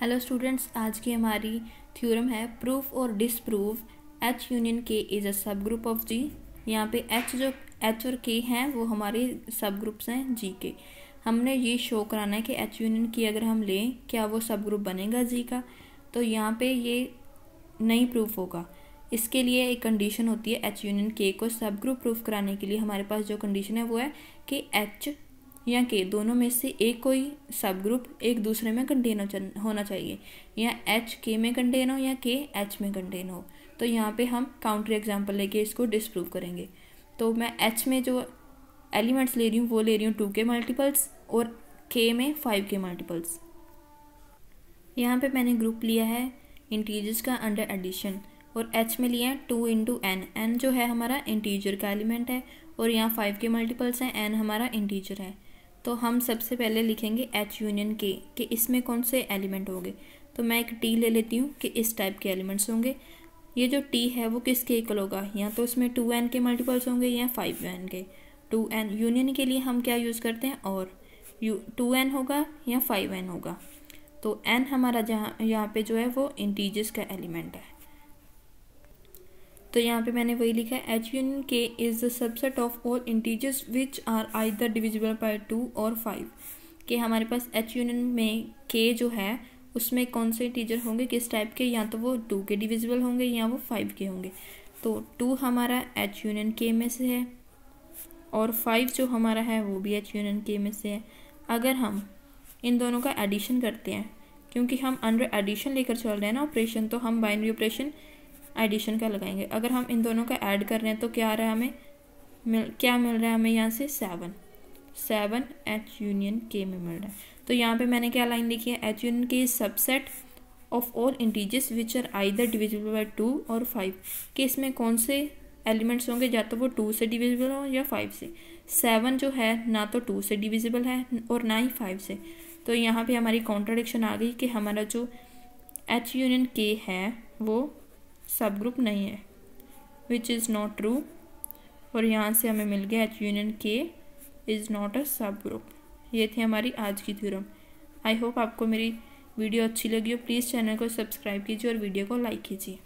hello students आज की हमारी थ्योरम है प्रूफ और disprove H union K is a सब ग्रुप ऑफ जी यहाँ पे एच जो एच और के हैं वो हमारे सब ग्रुप्स हैं जी के हमने ये शो कराना है कि एच यूनियन की अगर हम लें क्या वो सब ग्रुप बनेगा जी का तो यहाँ पे ये नहीं प्रूफ होगा इसके लिए एक कंडीशन होती है एच यूनियन के को सब ग्रुप प्रूफ कराने के लिए हमारे पास जो कंडीशन है वो है कि एच या के दोनों में से एक कोई सब ग्रुप एक दूसरे में कंटेन होना चाहिए या एच के में कंटेन हो या के एच में कंटेन हो तो यहाँ पे हम काउंटर एग्जाम्पल लेके इसको डिसप्रूव करेंगे तो मैं एच में जो एलिमेंट्स ले रही हूँ वो ले रही हूँ टू के मल्टीपल्स और के में फाइव के मल्टीपल्स यहाँ पे मैंने ग्रुप लिया है इंटीजर्स का अंडर एडिशन और एच में लिया है टू इंटू एन एन जो है हमारा इंटीजर का एलिमेंट है और यहाँ फाइव के मल्टीपल्स हैं एन हमारा इंटीजर है तो हम सबसे पहले लिखेंगे एच यूनियन के कि इसमें कौन से एलिमेंट होंगे तो मैं एक टी ले लेती हूँ कि इस टाइप के एलिमेंट्स होंगे ये जो टी है वो किसके इक्वल होगा या तो इसमें टू एन के मल्टीपल्स होंगे या फाइव एन के टू एन यूनियन के लिए हम क्या यूज़ करते हैं और यू टू एन होगा या फाइव एन होगा तो एन हमारा जहाँ यहाँ पे जो है वो इंटीजर्स का एलिमेंट है तो यहाँ पे मैंने वही लिखा है H union K is the subset of all integers which are either divisible by two और फाइव कि हमारे पास एच यूनियन में के जो है उसमें कौन से इंटीजर होंगे किस टाइप के या तो वो टू के डिविजिबल होंगे या वो फाइव के होंगे तो टू हमारा एच यूनियन के में से है और फाइव जो हमारा है वो भी एच यूनियन के में से है अगर हम इन दोनों का एडिशन करते हैं क्योंकि हम अंडर एडिशन लेकर चल रहे हैं ना ऑपरेशन तो हम बाइनरी ऑपरेशन एडिशन का लगाएंगे अगर हम इन दोनों का ऐड कर रहे हैं तो क्या आ रहा है हमें मिल क्या मिल रहा है हमें यहाँ से सेवन सेवन एच यूनियन के में मिल रहा है तो यहाँ पे मैंने क्या लाइन लिखी है H union K subset of all integers which are either divisible by two और फाइव कि इसमें कौन से एलिमेंट्स होंगे या तो वो टू से डिविजिबल हो या फाइव से सेवन जो है ना तो टू से डिविजिबल है और ना ही फाइव से तो यहाँ पे हमारी कॉन्ट्राडिक्शन आ गई कि हमारा जो एच यूनियन के है वो सब ग्रुप नहीं है विच इज़ नॉट ट्रू और यहाँ से हमें मिल गया H union K is not a सब ग्रुप ये थी हमारी आज की थ्योरम आई होप आपको मेरी वीडियो अच्छी लगी हो प्लीज़ चैनल को सब्सक्राइब कीजिए और वीडियो को लाइक कीजिए